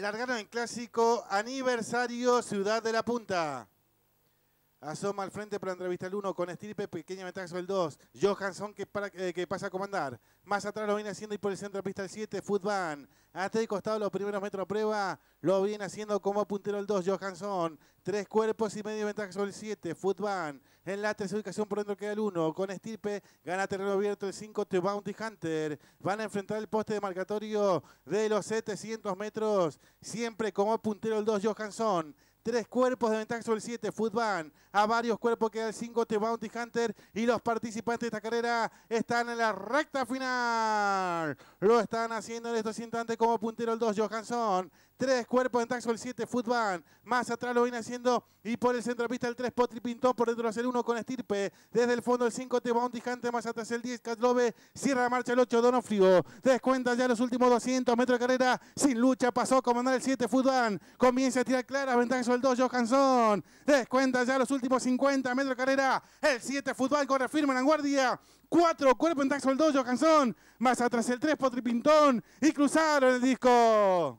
Largaron el clásico aniversario Ciudad de la Punta. Asoma al frente para entrevistar el 1 con Estirpe, pequeña ventaja sobre el 2. Johansson que, para, eh, pasa a comandar. Más atrás lo viene haciendo y por el centro de pista el 7, Futban. Hasta el costado los primeros metros a prueba. Lo viene haciendo como puntero el 2, Johansson. Tres cuerpos y medio ventaja sobre el 7, Futban. En la tercera ubicación por dentro queda el 1. Con Estirpe gana terreno abierto el 5, The Bounty Hunter. Van a enfrentar el poste de marcatorio de los 700 metros. Siempre como puntero el 2, Johansson. Tres cuerpos de ventaja sobre el 7, Footban. A varios cuerpos queda el 5, t Bounty Hunter. Y los participantes de esta carrera están en la recta final. Lo están haciendo en estos instantes como puntero el 2, Johansson. Tres cuerpos de ventaja sobre el 7, Footban. Más atrás lo viene haciendo. Y por el centro pista el 3, Potri Pintón. Por dentro hace el 1 con Estirpe. Desde el fondo el 5, t Bounty Hunter. Más atrás el 10, Catlove. Cierra la marcha el 8, Donofrio. Descuenta ya los últimos 200 metros de carrera. Sin lucha pasó a comandar el 7, Footban. Comienza a tirar claras ventajas el 2 Johansson. Descuenta ya los últimos 50 metros de carrera. El 7 Fútbol corre firme en la guardia. 4 cuerpo en taxo el 2 Johansson. Más atrás el 3 Potripintón. Y cruzaron el disco.